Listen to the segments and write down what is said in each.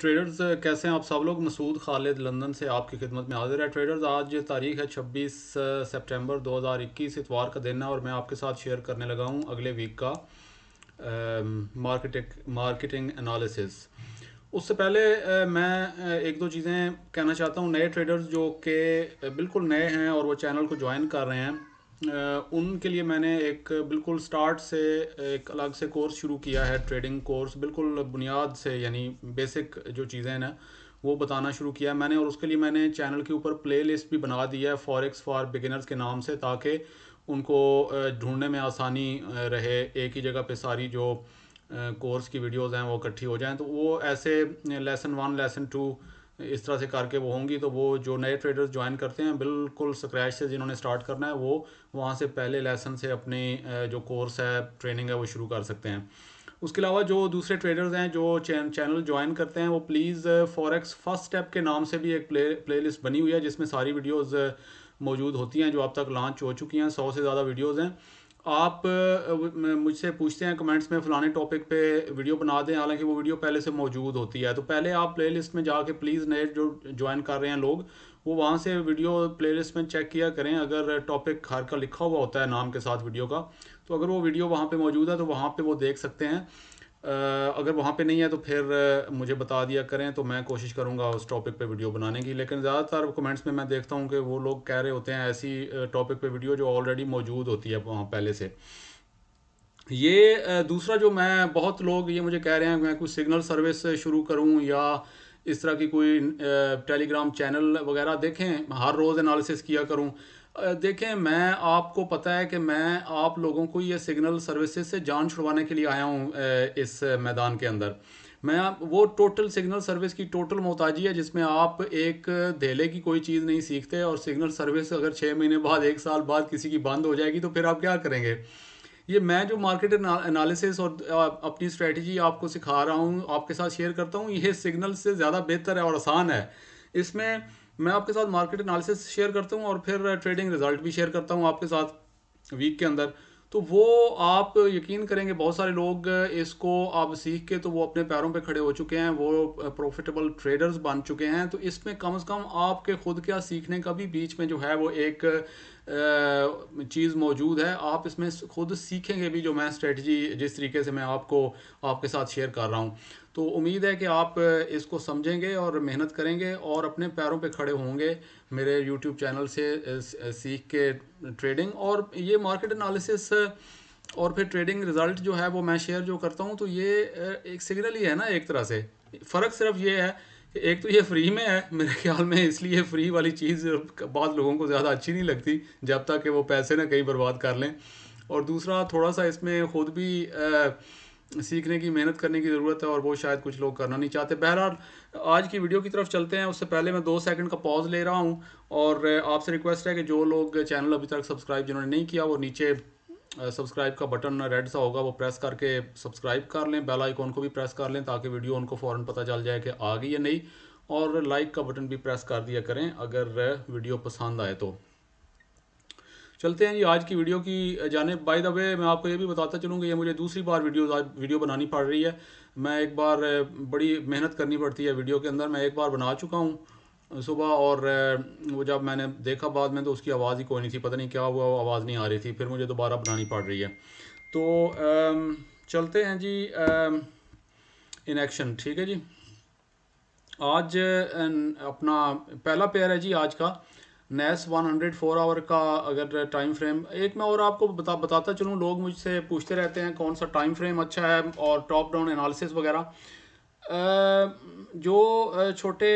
traders कैसे हैं आप सब लोग मसूद खालिद लंदन से आपकी खिदमत में हाजिर है ट्रेडर्स आज तारीख है 26 सितंबर 2021 इतवार का दिन है और मैं आपके साथ शेयर करने लगा हूँ अगले वीक का मार्केटिंग मार्केटिंग एनालिसिस उससे पहले आ, मैं एक दो चीज़ें कहना चाहता हूँ नए ट्रेडर्स जो कि बिल्कुल नए हैं और वो चैनल को ज्वाइन कर रहे हैं उनके लिए मैंने एक बिल्कुल स्टार्ट से एक अलग से कोर्स शुरू किया है ट्रेडिंग कोर्स बिल्कुल बुनियाद से यानी बेसिक जो चीज़ें हैं ना वो बताना शुरू किया मैंने और उसके लिए मैंने चैनल के ऊपर प्ले लिस्ट भी बना दिया है फॉरेक्स फॉर बिगिनर्स के नाम से ताकि उनको ढूंढने में आसानी रहे एक ही जगह पे सारी जो कोर्स की वीडियोस हैं वो इकट्ठी हो जाएं तो वो ऐसे लेसन वन लेसन टू इस तरह से करके वो होंगी तो वो जो नए ट्रेडर्स ज्वाइन करते हैं बिल्कुल स्क्रैच से जिन्होंने स्टार्ट करना है वो वहाँ से पहले लेसन से अपनी जो कोर्स है ट्रेनिंग है वो शुरू कर सकते हैं उसके अलावा जो दूसरे ट्रेडर्स हैं जो चैनल ज्वाइन करते हैं वो प्लीज़ फॉरेक्स फर्स्ट स्टेप के नाम से भी एक प्ले प्ले लिस्ट बनी हुई है जिसमें सारी वीडियोज़ मौजूद होती हैं जो अब तक लॉन्च हो चुकी हैं सौ से ज़्यादा वीडियोज़ हैं आप मुझसे पूछते हैं कमेंट्स में फ़लाने टॉपिक पे वीडियो बना दें हालांकि वो वीडियो पहले से मौजूद होती है तो पहले आप प्लेलिस्ट में जाके प्लीज़ नए जो ज्वाइन कर रहे हैं लोग वो वहाँ से वीडियो प्लेलिस्ट में चेक किया करें अगर टॉपिक हर का लिखा हुआ होता है नाम के साथ वीडियो का तो अगर वो वीडियो वहाँ पर मौजूद है तो वहाँ पर वो देख सकते हैं अगर वहाँ पे नहीं है तो फिर मुझे बता दिया करें तो मैं कोशिश करूँगा उस टॉपिक पे वीडियो बनाने की लेकिन ज़्यादातर कमेंट्स में मैं देखता हूँ कि वो लोग कह रहे होते हैं ऐसी टॉपिक पे वीडियो जो ऑलरेडी मौजूद होती है वहाँ पहले से ये दूसरा जो मैं बहुत लोग ये मुझे कह रहे हैं मैं कुछ सिग्नल सर्विस शुरू करूँ या इस तरह की कोई टेलीग्राम चैनल वगैरह देखें हर रोज़ एनालिसिस किया करूँ देखें मैं आपको पता है कि मैं आप लोगों को ये सिग्नल सर्विसेज से जान छुड़वाने के लिए आया हूँ इस मैदान के अंदर मैं वो टोटल सिग्नल सर्विस की टोटल मोहताजी है जिसमें आप एक धेले की कोई चीज़ नहीं सीखते और सिग्नल सर्विस अगर छः महीने बाद एक साल बाद किसी की बंद हो जाएगी तो फिर आप क्या करेंगे ये मैं जो मार्केट एनालिसिस और अपनी स्ट्रेटजी आपको सिखा रहा हूँ आपके साथ शेयर करता हूँ ये सिग्नल से ज़्यादा बेहतर है और आसान है इसमें मैं आपके साथ मार्केट एनालिसिस शेयर करता हूँ और फिर ट्रेडिंग रिजल्ट भी शेयर करता हूँ आपके साथ वीक के अंदर तो वो आप यकीन करेंगे बहुत सारे लोग इसको आप सीख के तो वो अपने पैरों पे खड़े हो चुके हैं वो प्रॉफिटेबल ट्रेडर्स बन चुके हैं तो इसमें कम से कम आपके खुद क्या सीखने का भी बीच में जो है वो एक चीज़ मौजूद है आप इसमें खुद सीखेंगे भी जो मैं स्ट्रेटजी जिस तरीके से मैं आपको आपके साथ शेयर कर रहा हूँ तो उम्मीद है कि आप इसको समझेंगे और मेहनत करेंगे और अपने पैरों पे खड़े होंगे मेरे यूट्यूब चैनल से सीख के ट्रेडिंग और ये मार्केट एनालिसिस और फिर ट्रेडिंग रिज़ल्ट जो है वो मैं शेयर जो करता हूँ तो ये एक सिग्नल ही है ना एक तरह से फ़र्क सिर्फ ये है एक तो ये फ्री में है मेरे ख्याल में इसलिए फ्री वाली चीज़ बाद लोगों को ज़्यादा अच्छी नहीं लगती जब तक कि वो पैसे ना कहीं बर्बाद कर लें और दूसरा थोड़ा सा इसमें ख़ुद भी आ, सीखने की मेहनत करने की ज़रूरत है और वो शायद कुछ लोग करना नहीं चाहते बहरहाल आज की वीडियो की तरफ चलते हैं उससे पहले मैं दो सेकंड का पॉज ले रहा हूँ और आपसे रिक्वेस्ट है कि जो लोग चैनल अभी तक सब्सक्राइब जिन्होंने नहीं किया वो नीचे सब्सक्राइब का बटन रेड सा होगा वो प्रेस करके सब्सक्राइब कर लें बेल आइकॉन को भी प्रेस कर लें ताकि वीडियो उनको फ़ौरन पता चल जाए कि आ गई या नहीं और लाइक का बटन भी प्रेस कर दिया करें अगर वीडियो पसंद आए तो चलते हैं जी आज की वीडियो की जाने बाय द वे मैं आपको ये भी बताता चलूँगा ये मुझे दूसरी बार वीडियो वीडियो बनानी पड़ रही है मैं एक बार बड़ी मेहनत करनी पड़ती है वीडियो के अंदर मैं एक बार बना चुका हूँ सुबह और वो जब मैंने देखा बाद में तो उसकी आवाज़ ही कोई नहीं थी पता नहीं क्या हुआ वो आवाज़ नहीं आ रही थी फिर मुझे दोबारा बनानी पड़ रही है तो चलते हैं जी इन एक्शन ठीक है जी आज अपना पहला पेयर है जी आज का नेस 104 आवर का अगर टाइम फ्रेम एक मैं और आपको बता बताता चलूँ लोग मुझसे पूछते रहते हैं कौन सा टाइम फ्रेम अच्छा है और टॉप डाउन एनालिसिस वगैरह जो छोटे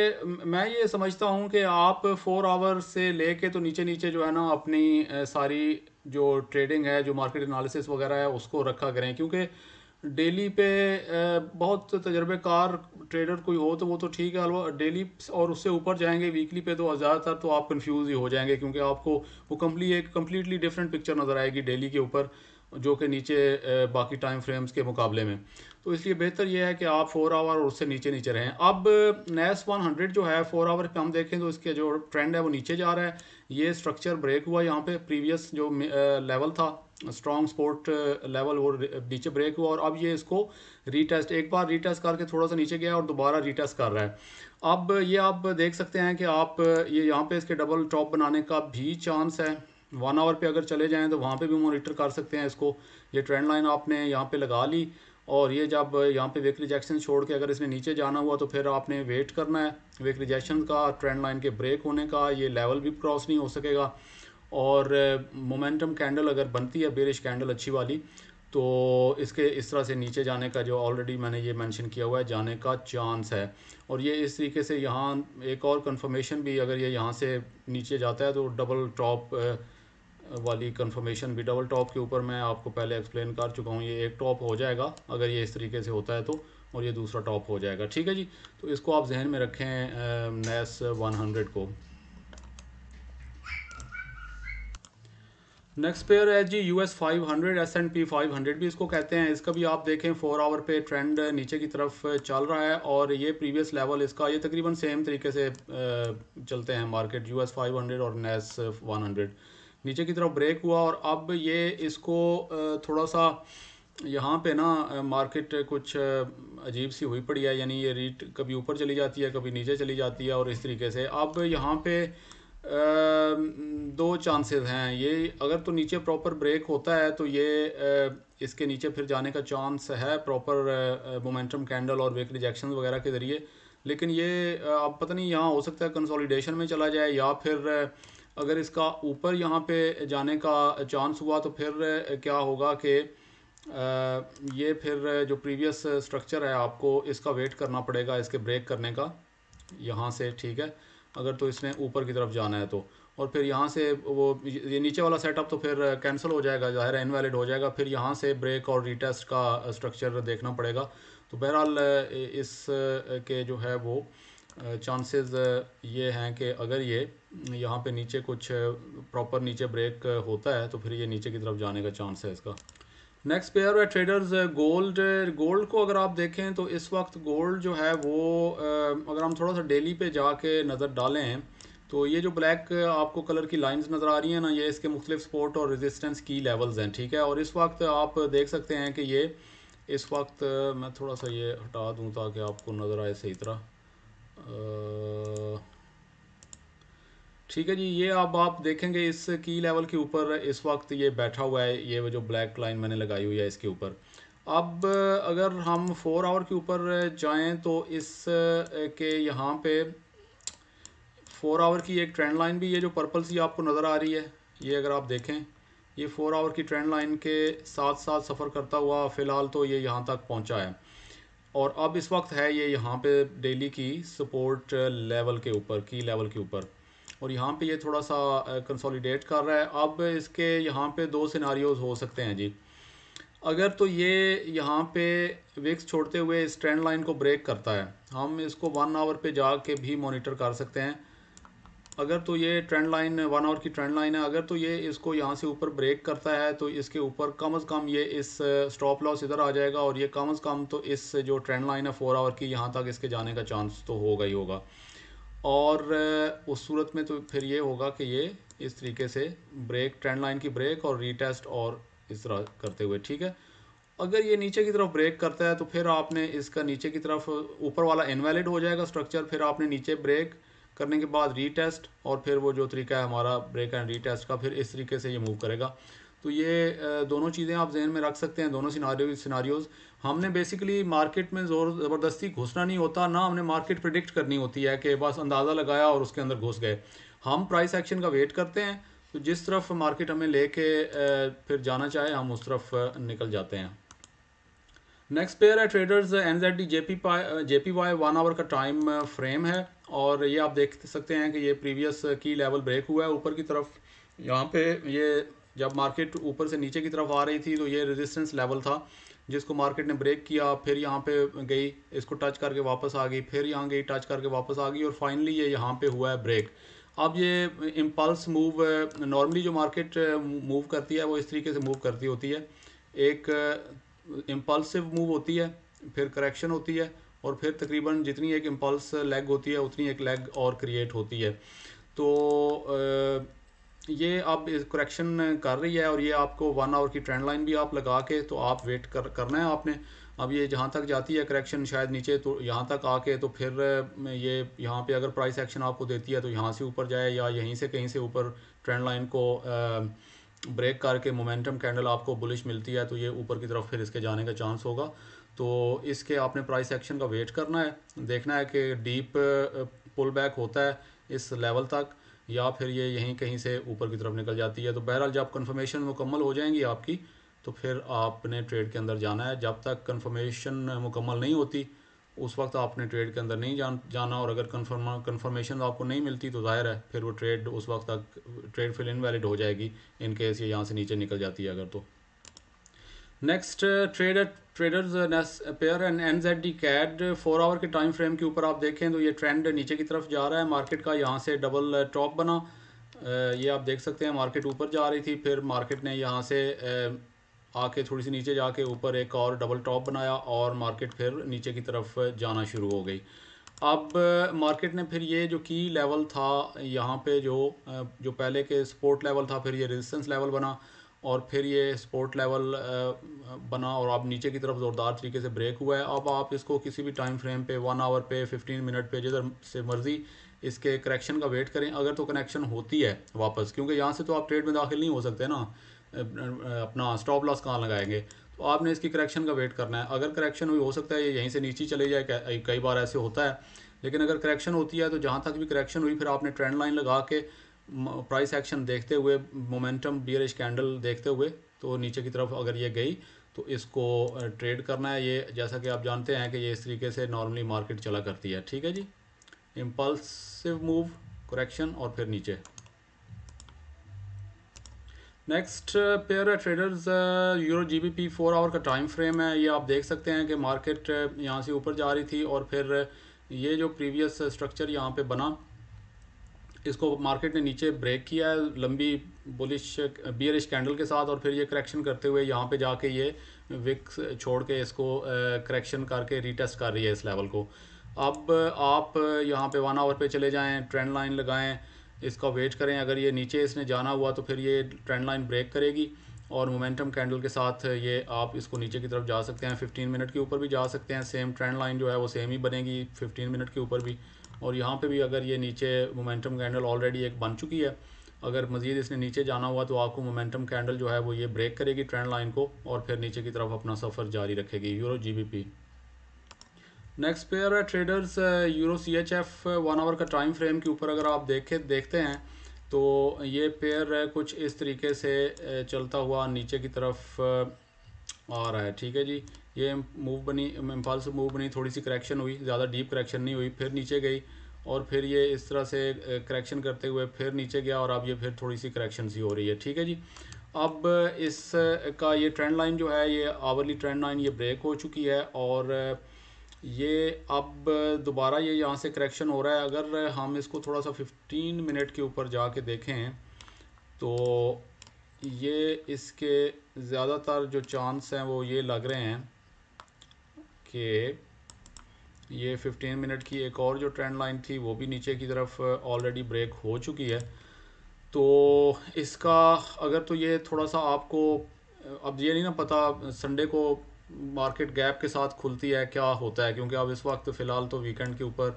मैं ये समझता हूँ कि आप फोर आवर से ले कर तो नीचे नीचे जो है ना अपनी सारी जो ट्रेडिंग है जो मार्केट एनालिसिस वगैरह है उसको रखा करें क्योंकि डेली पे बहुत तजर्बेकार ट्रेडर कोई हो तो वो तो ठीक है डेली और उससे ऊपर जाएंगे वीकली पे तो ज़्यादातर तो आप कंफ्यूज ही हो जाएंगे क्योंकि आपको वो कम्पली एक कम्प्लीटली डिफरेंट पिक्चर नज़र आएगी डेली के ऊपर जो कि नीचे बाकी टाइम फ्रेम्स के मुकाबले में तो इसलिए बेहतर यह है कि आप फोर आवर और उससे नीचे नीचे रहें अब नेस वन हंड्रेड जो है फोर आवर पे हम देखें तो इसके जो ट्रेंड है वो नीचे जा रहा है ये स्ट्रक्चर ब्रेक हुआ यहाँ पे प्रीवियस जो लेवल था स्ट्रॉन्ग स्पोर्ट लेवल वो नीचे ब्रेक हुआ और अब ये इसको रीटेस्ट एक बार रीटेस्ट करके थोड़ा सा नीचे गया और दोबारा रीटेस्ट कर रहा है अब ये आप देख सकते हैं कि आप ये यहाँ पे इसके डबल टॉप बनाने का भी चांस है वन आवर पे अगर चले जाएँ तो वहाँ पे भी मॉनिटर कर सकते हैं इसको ये ट्रेंड लाइन आपने यहाँ पे लगा ली और ये जब यहाँ पे वेक रिजेक्शन छोड़ के अगर इसने नीचे जाना हुआ तो फिर आपने वेट करना है वेक रिजेक्शन का ट्रेंड लाइन के ब्रेक होने का ये लेवल भी क्रॉस नहीं हो सकेगा और मोमेंटम कैंडल अगर बनती है बेरिश कैंडल अच्छी वाली तो इसके इस तरह से नीचे जाने का जो ऑलरेडी मैंने ये मैंशन किया हुआ है जाने का चांस है और ये इस तरीके से यहाँ एक और कन्फर्मेशन भी अगर ये यहाँ से नीचे जाता है तो डबल टॉप वाली कन्फर्मेशन भी डबल टॉप के ऊपर मैं आपको पहले एक्सप्लेन कर चुका हूँ ये एक टॉप हो जाएगा अगर ये इस तरीके से होता है तो और ये दूसरा टॉप हो जाएगा ठीक है जी तो इसको आप जहन में रखें नेस हंड्रेड को नेक्स्ट पेयर है जी U S five hundred S and P five hundred भी इसको कहते हैं इसका भी आप देखें फोर आवर पे ट्रेंड नीचे की तरफ चल रहा है और ये प्रीवियस लेवल इसका ये तकरीबन सेम तरीके से चलते हैं मार्केट यू एस फाइव हंड्रेड और नेस वन हंड्रेड नीचे की तरफ ब्रेक हुआ और अब ये इसको थोड़ा सा यहाँ पे ना मार्केट कुछ अजीब सी हुई पड़ी है यानी ये रीट कभी ऊपर चली जाती है कभी नीचे चली जाती है और इस तरीके से अब यहाँ पे दो चांसेस हैं ये अगर तो नीचे प्रॉपर ब्रेक होता है तो ये इसके नीचे फिर जाने का चांस है प्रॉपर मोमेंटम कैंडल और वेक रिजेक्शन वगैरह के ज़रिए लेकिन ये अब पता नहीं यहाँ हो सकता है कंसोलिडेशन में चला जाए या फिर अगर इसका ऊपर यहाँ पे जाने का चांस हुआ तो फिर क्या होगा कि ये फिर जो प्रीवियस स्ट्रक्चर है आपको इसका वेट करना पड़ेगा इसके ब्रेक करने का यहाँ से ठीक है अगर तो इसने ऊपर की तरफ जाना है तो और फिर यहाँ से वो ये नीचे वाला सेटअप तो फिर कैंसिल हो जाएगा ज़ाहिर है इनवैलिड हो जाएगा फिर यहाँ से ब्रेक और रीटेस्ट का स्ट्रक्चर देखना पड़ेगा तो बहरहाल इस के जो है वो चांसेस ये हैं कि अगर ये यहाँ पे नीचे कुछ प्रॉपर नीचे ब्रेक होता है तो फिर ये नीचे की तरफ जाने का चांस है इसका नेक्स्ट पेयर है ट्रेडर्स गोल्ड गोल्ड को अगर आप देखें तो इस वक्त गोल्ड जो है वो अगर हम थोड़ा सा डेली पे जाके नज़र डालें तो ये जो ब्लैक आपको कलर की लाइंस नज़र आ रही हैं ना ये इसके मुख्तलिफ सपोर्ट और रेजिस्टेंस की लेवल्स हैं ठीक है और इस वक्त आप देख सकते हैं कि ये इस वक्त मैं थोड़ा सा ये हटा दूँ ताकि आपको नज़र आए सही तरह ठीक है जी ये अब आप देखेंगे इस की लेवल के ऊपर इस वक्त ये बैठा हुआ है ये जो ब्लैक लाइन मैंने लगाई हुई है इसके ऊपर अब अगर हम फोर आवर के ऊपर जाएं तो इस के यहाँ पे फोर आवर की एक ट्रेंड लाइन भी ये जो पर्पल सी आपको नज़र आ रही है ये अगर आप देखें ये फोर आवर की ट्रेंड लाइन के साथ साथ सफ़र करता हुआ फ़िलहाल तो ये यहाँ तक पहुँचा है और अब इस वक्त है ये यहाँ पे डेली की सपोर्ट लेवल के ऊपर की लेवल के ऊपर और यहाँ पे ये थोड़ा सा कंसोलिडेट कर रहा है अब इसके यहाँ पे दो सिनारियोज हो सकते हैं जी अगर तो ये यहाँ पे विक्स छोड़ते हुए इस ट्रेंड लाइन को ब्रेक करता है हम इसको वन आवर पे जा के भी मॉनिटर कर सकते हैं अगर तो ये ट्रेंड लाइन वन आवर की ट्रेंड लाइन है अगर तो ये इसको यहाँ से ऊपर ब्रेक करता है तो इसके ऊपर कम अज़ कम ये इस स्टॉप uh, लॉस इधर आ जाएगा और ये कम अज़ कम तो इस जो ट्रेंड लाइन है फोर आवर की यहाँ तक इसके जाने का चांस तो होगा ही होगा और uh, उस सूरत में तो फिर ये होगा कि ये इस तरीके से ब्रेक ट्रेंड लाइन की ब्रेक और रीटेस्ट और इस तरह करते हुए ठीक है अगर ये नीचे की तरफ ब्रेक करता है तो फिर आपने इसका नीचे की तरफ ऊपर वाला इनवैलिड हो जाएगा स्ट्रक्चर फिर आपने नीचे ब्रेक करने के बाद रीटेस्ट और फिर वो जो तरीका है हमारा ब्रेक एंड रीटेस्ट का फिर इस तरीके से ये मूव करेगा तो ये दोनों चीज़ें आप जहन में रख सकते हैं दोनों सिनारी सिनारियोज हमने बेसिकली मार्केट में ज़ोर ज़बरदस्ती घुसना नहीं होता ना हमने मार्केट प्रडिक्ट करनी होती है कि बस अंदाज़ा लगाया और उसके अंदर घुस गए हम प्राइस एक्शन का वेट करते हैं तो जिस तरफ मार्केट हमें लेके फिर जाना चाहे हम उस तरफ निकल जाते हैं नेक्स्ट पेयर है traders N Z D J P पाई J P Y one hour का टाइम फ्रेम uh, है और ये आप देख सकते हैं कि ये प्रीवियस की लेवल ब्रेक हुआ है ऊपर की तरफ यहाँ पे ये जब मार्केट ऊपर से नीचे की तरफ आ रही थी तो ये रेजिस्टेंस लेवल था जिसको मार्केट ने ब्रेक किया फिर यहाँ पे गई इसको टच करके वापस आ गई फिर यहाँ गई टच करके वापस आ गई और फाइनली ये यहाँ पे हुआ है ब्रेक अब ये इम्पल्स मूव नॉर्मली जो मार्केट मूव uh, करती है वो इस तरीके से मूव करती होती है एक इम्पल्सिव मूव होती है फिर करेक्शन होती है और फिर तकरीबन जितनी एक इम्पल्स लेग होती है उतनी एक लेग और क्रिएट होती है तो ये आप करेक्शन कर रही है और ये आपको वन आवर की ट्रेंड लाइन भी आप लगा के तो आप वेट कर करना है आपने अब ये जहाँ तक जाती है करेक्शन शायद नीचे तो यहाँ तक आके तो फिर ये यहाँ पे अगर प्राइस एक्शन आपको देती है तो यहाँ से ऊपर जाए या यहीं से कहीं से ऊपर ट्रेंड लाइन को आ, ब्रेक करके मोमेंटम कैंडल आपको बुलिश मिलती है तो ये ऊपर की तरफ फिर इसके जाने का चांस होगा तो इसके आपने प्राइस एक्शन का वेट करना है देखना है कि डीप पुल बैक होता है इस लेवल तक या फिर ये यहीं कहीं से ऊपर की तरफ निकल जाती है तो बहरहाल जब कन्फर्मेशन मुकम्मल हो जाएंगी आपकी तो फिर आपने ट्रेड के अंदर जाना है जब तक कन्फर्मेशन मुकम्मल नहीं होती उस वक्त आपने ट्रेड के अंदर नहीं जान जाना और अगर कन्फर्म कन्फर्मेशन आपको नहीं मिलती तो जाहिर है फिर वो ट्रेड उस वक्त तक ट्रेड फिल इन वैलिड हो जाएगी इन केस ये यहाँ से नीचे निकल जाती है अगर तो next trader traders pair and N Z D CAD four hour के टाइम फ्रेम के ऊपर आप देखें तो ये ट्रेंड नीचे की तरफ जा रहा है मार्केट का यहाँ से डबल टॉप uh, बना uh, ये आप देख सकते हैं मार्केट ऊपर जा रही थी फिर मार्केट ने यहाँ से uh, आके थोड़ी सी नीचे जाके ऊपर एक और डबल टॉप बनाया और मार्केट फिर नीचे की तरफ जाना शुरू हो गई अब मार्केट uh, ने फिर ये जो की लेवल था यहाँ पे जो uh, जो पहले के सपोर्ट लेवल था फिर ये रेजिस्टेंस लेवल बना और फिर ये सपोर्ट लेवल uh, बना और आप नीचे की तरफ ज़ोरदार तरीके से ब्रेक हुआ है अब आप इसको किसी भी टाइम फ्रेम पे वन आवर पे फिफ्टीन मिनट पे जिधर से मर्ज़ी इसके करेक्शन का वेट करें अगर तो कनेक्शन होती है वापस क्योंकि यहाँ से तो आप ट्रेड में दाखिल नहीं हो सकते ना अपना स्टॉप लॉस कहाँ लगाएंगे तो आपने इसकी करेक्शन का वेट करना है अगर करेक्शन हुई हो सकता है ये यहीं से नीचे चले जाए कई बार ऐसे होता है लेकिन अगर करेक्शन होती है तो जहाँ तक भी करेक्शन हुई फिर आपने ट्रेंड लाइन लगा के प्राइस एक्शन देखते हुए मोमेंटम बियर कैंडल देखते हुए तो नीचे की तरफ अगर ये गई तो इसको ट्रेड करना है ये जैसा कि आप जानते हैं कि ये इस तरीके से नॉर्मली मार्केट चला करती है ठीक है जी इम्पल्सिव मूव करेक्शन और फिर नीचे नेक्स्ट पेयर है traders euro G B P four hour का टाइम फ्रेम है ये आप देख सकते हैं कि मार्केट uh, यहाँ से ऊपर जा रही थी और फिर uh, ये जो प्रीवियस स्ट्रक्चर यहाँ पे बना इसको मार्केट ने नीचे ब्रेक किया है लंबी बुलिश बियरिश कैंडल के साथ और फिर ये करेक्शन करते हुए यहाँ पे जाके ये विक्स छोड़ के इसको करेक्शन uh, करके रीटेस्ट कर रही है इस लेवल को अब आप यहाँ पे वन आवर पे चले जाएं ट्रेंड लाइन लगाएं इसका वेट करें अगर ये नीचे इसने जाना हुआ तो फिर ये ट्रेंड लाइन ब्रेक करेगी और मोमेंटम कैंडल के साथ ये आप इसको नीचे की तरफ जा सकते हैं फिफ्टीन मिनट के ऊपर भी जा सकते हैं सेम ट्रेंड लाइन जो है वो सेम ही बनेगी फिफ्टीन मिनट के ऊपर भी और यहाँ पर भी अगर ये नीचे मोमेंटम कैंडल ऑलरेडी एक बन चुकी है अगर मज़ीद इसने नीचे जाना हुआ तो आपको मोमेंटम कैंडल जो है वो ये ब्रेक करेगी ट्रेंड लाइन को और फिर नीचे की तरफ अपना सफ़र जारी रखेगी यूरो जी नेक्स्ट पेयर है traders euro C H F one hour का टाइम फ्रेम के ऊपर अगर आप देखे देखते हैं तो ये पेयर कुछ इस तरीके से uh, चलता हुआ नीचे की तरफ uh, आ रहा है ठीक है जी ये मूव बनी इम्पालसिव मूव बनी थोड़ी सी करेक्शन हुई ज़्यादा डीप करेक्शन नहीं हुई फिर नीचे गई और फिर ये इस तरह से करेक्शन uh, करते हुए फिर नीचे गया और अब ये फिर थोड़ी सी करेक्शन सी हो रही है ठीक है जी अब इस का ये ट्रेंड लाइन जो है ये आवरली ट्रेंड लाइन ये ब्रेक हो चुकी है और ये अब दोबारा ये यहाँ से करेक्शन हो रहा है अगर हम इसको थोड़ा सा 15 मिनट के ऊपर जाके देखें तो ये इसके ज़्यादातर जो चांस हैं वो ये लग रहे हैं कि ये 15 मिनट की एक और जो ट्रेंड लाइन थी वो भी नीचे की तरफ ऑलरेडी ब्रेक हो चुकी है तो इसका अगर तो ये थोड़ा सा आपको अब ये नहीं ना पता संडे को मार्केट गैप के साथ खुलती है क्या होता है क्योंकि अब इस वक्त फ़िलहाल तो वीकेंड के ऊपर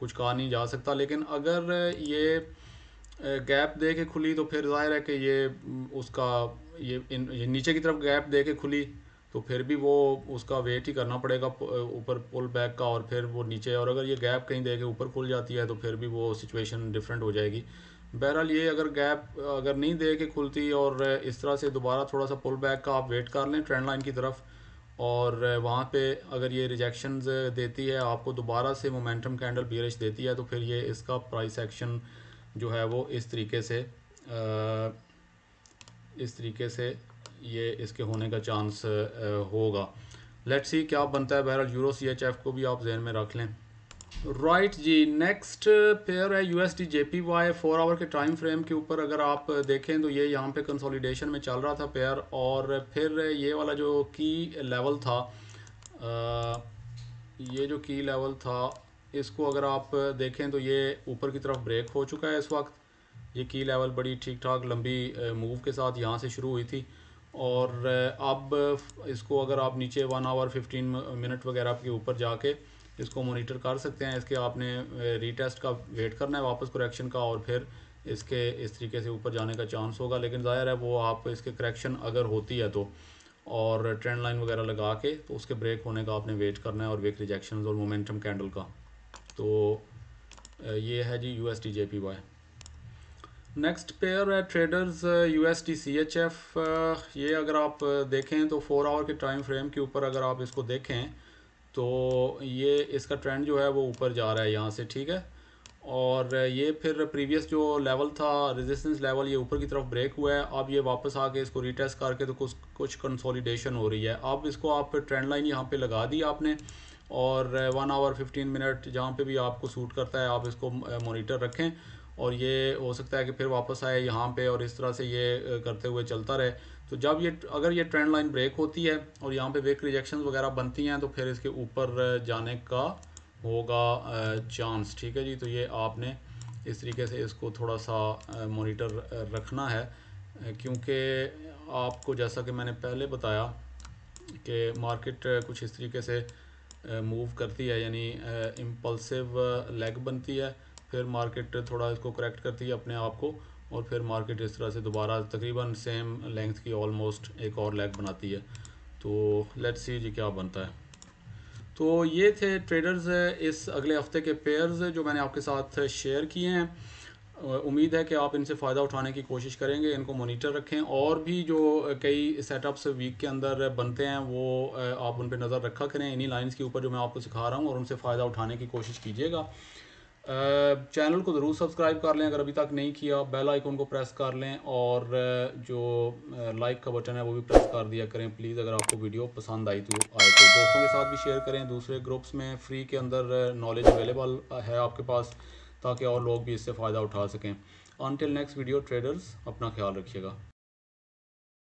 कुछ कहा नहीं जा सकता लेकिन अगर ये गैप दे के खुली तो फिर जाहिर है कि ये उसका ये, इन, ये नीचे की तरफ गैप दे के खुली तो फिर भी वो उसका वेट ही करना पड़ेगा ऊपर पुल बैक का और फिर वो नीचे और अगर ये गैप कहीं दे के ऊपर खुल जाती है तो फिर भी वो सिचुएशन डिफरेंट हो जाएगी बहरहाल ये अगर गैप अगर नहीं दे के खुलती और इस तरह से दोबारा थोड़ा सा पुल बैक का आप वेट कर लें ट्रेंड लाइन की तरफ और वहाँ पे अगर ये रिजेक्शन देती है आपको दोबारा से मोमेंटम कैंडल बियरिश देती है तो फिर ये इसका प्राइस एक्शन जो है वो इस तरीके से इस तरीके से ये इसके होने का चांस होगा लेट्स सी क्या बनता है बहरहाल यूरो सी एच एफ को भी आप जहन में रख लें राइट जी नेक्स्ट पेयर है U S D J P Y four hour के टाइम फ्रेम के ऊपर अगर आप देखें तो ये यहाँ पे कंसोलिडेशन में चल रहा था पेयर और फिर ये वाला जो की लेवल था आ, ये जो की लेवल था इसको अगर आप देखें तो ये ऊपर की तरफ ब्रेक हो चुका है इस वक्त ये की लेवल बड़ी ठीक ठाक लंबी मूव के साथ यहाँ से शुरू हुई थी और अब इसको अगर आप नीचे वन आवर फिफ्टीन मिनट वगैरह के ऊपर जाके इसको मोनीटर कर सकते हैं इसके आपने रीटेस्ट का वेट करना है वापस करेक्शन का और फिर इसके इस तरीके से ऊपर जाने का चांस होगा लेकिन ज़ाहिर है वो आप इसके करेक्शन अगर होती है तो और ट्रेंड लाइन वगैरह लगा के तो उसके ब्रेक होने का आपने वेट करना है और वेक रिजेक्शन और मोमेंटम कैंडल का तो ये है जी U S T J P Y next pair है traders U S T C H F ये अगर आप देखें तो फोर आवर के टाइम फ्रेम के ऊपर अगर आप इसको देखें तो ये इसका ट्रेंड जो है वो ऊपर जा रहा है यहाँ से ठीक है और ये फिर प्रीवियस जो लेवल था रेजिस्टेंस लेवल ये ऊपर की तरफ ब्रेक हुआ है अब ये वापस आके इसको रिटेस्ट करके तो कुछ कुछ कंसोलिडेशन हो रही है अब इसको आप ट्रेंड लाइन यहाँ पे लगा दी आपने और वन आवर फिफ्टीन मिनट जहाँ पे भी आपको सूट करता है आप इसको मोनीटर रखें और ये हो सकता है कि फिर वापस आए यहाँ पर और इस तरह से ये करते हुए चलता रहे तो जब ये अगर ये ट्रेंड लाइन ब्रेक होती है और यहाँ पे वेक रिजेक्शन वगैरह बनती हैं तो फिर इसके ऊपर जाने का होगा चांस ठीक है जी तो ये आपने इस तरीके से इसको थोड़ा सा मोनिटर रखना है क्योंकि आपको जैसा कि मैंने पहले बताया कि मार्केट कुछ इस तरीके से मूव करती है यानी इम्पल्सिव लेग बनती है फिर मार्केट थोड़ा इसको करेक्ट करती है अपने आप को और फिर मार्केट इस तरह से दोबारा तकरीबन सेम लेंथ की ऑलमोस्ट एक और लेग बनाती है तो लेट्स सी जी क्या बनता है तो ये थे ट्रेडर्स इस अगले हफ्ते के पेयर्स जो मैंने आपके साथ शेयर किए हैं उम्मीद है कि आप इनसे फ़ायदा उठाने की कोशिश करेंगे इनको मॉनिटर रखें और भी जो कई सेटअप्स वीक के अंदर बनते हैं वो आप उन पर नज़र रखा करें इन्हीं लाइंस के ऊपर जो मैं आपको सिखा रहा हूँ और उनसे फ़ायदा उठाने की कोशिश कीजिएगा चैनल को ज़रूर सब्सक्राइब कर लें अगर अभी तक नहीं किया बेल आइकन को प्रेस कर लें और जो लाइक का बटन है वो भी प्रेस कर दिया करें प्लीज़ अगर आपको वीडियो पसंद आई तो आए तो दोस्तों के साथ भी शेयर करें दूसरे ग्रुप्स में फ्री के अंदर नॉलेज अवेलेबल है आपके पास ताकि और लोग भी इससे फ़ायदा उठा सकें अनटिल नेक्स्ट वीडियो ट्रेडर्स अपना ख्याल रखिएगा